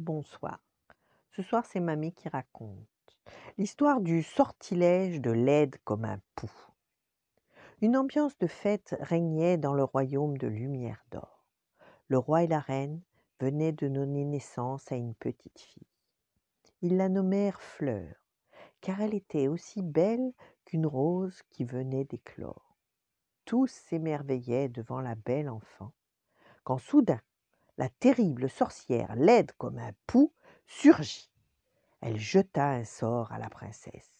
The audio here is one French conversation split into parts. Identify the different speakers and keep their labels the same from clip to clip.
Speaker 1: Bonsoir. Ce soir, c'est mamie qui raconte l'histoire du sortilège de l'aide comme un pouls. Une ambiance de fête régnait dans le royaume de Lumière d'Or. Le roi et la reine venaient de donner naissance à une petite fille. Ils la nommèrent Fleur, car elle était aussi belle qu'une rose qui venait d'éclore. Tous s'émerveillaient devant la belle enfant, quand soudain la terrible sorcière, laide comme un pou, surgit. Elle jeta un sort à la princesse.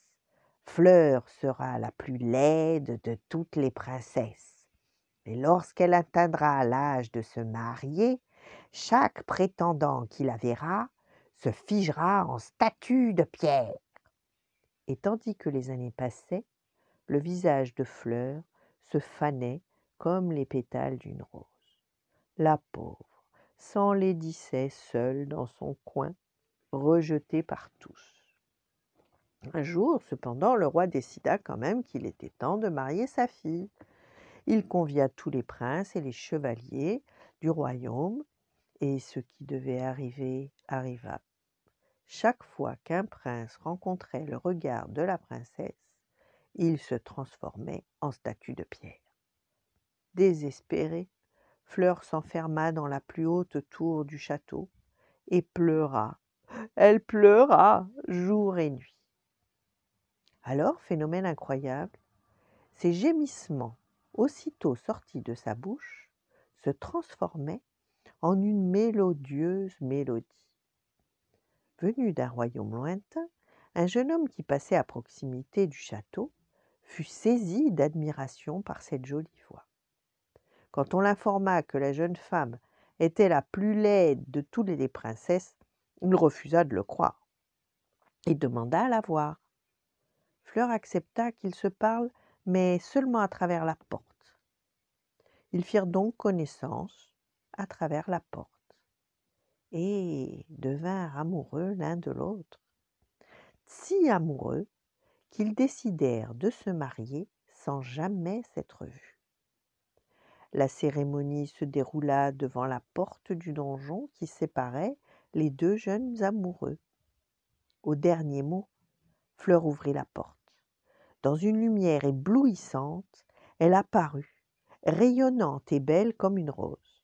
Speaker 1: Fleur sera la plus laide de toutes les princesses. Mais lorsqu'elle atteindra l'âge de se marier, chaque prétendant qui la verra se figera en statue de pierre. Et tandis que les années passaient, le visage de Fleur se fanait comme les pétales d'une rose. La pauvre, s'enlaidissait seul dans son coin, rejeté par tous. Un jour, cependant, le roi décida quand même qu'il était temps de marier sa fille. Il convia tous les princes et les chevaliers du royaume, et ce qui devait arriver arriva. Chaque fois qu'un prince rencontrait le regard de la princesse, il se transformait en statue de pierre. Désespéré, Fleur s'enferma dans la plus haute tour du château et pleura. Elle pleura jour et nuit. Alors, phénomène incroyable, ces gémissements, aussitôt sortis de sa bouche, se transformaient en une mélodieuse mélodie. Venu d'un royaume lointain, un jeune homme qui passait à proximité du château fut saisi d'admiration par cette jolie voix. Quand on l'informa que la jeune femme était la plus laide de toutes les princesses, il refusa de le croire et demanda à la voir. Fleur accepta qu'ils se parlent, mais seulement à travers la porte. Ils firent donc connaissance à travers la porte et devinrent amoureux l'un de l'autre, si amoureux qu'ils décidèrent de se marier sans jamais s'être vus. La cérémonie se déroula devant la porte du donjon qui séparait les deux jeunes amoureux. Au dernier mot, Fleur ouvrit la porte. Dans une lumière éblouissante, elle apparut, rayonnante et belle comme une rose.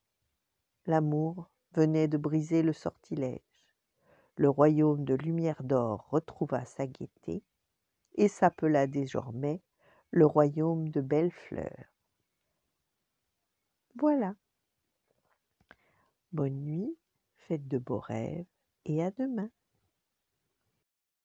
Speaker 1: L'amour venait de briser le sortilège. Le royaume de lumière d'or retrouva sa gaieté et s'appela désormais le royaume de belles fleurs. Voilà. Bonne nuit, faites de beaux rêves et à demain.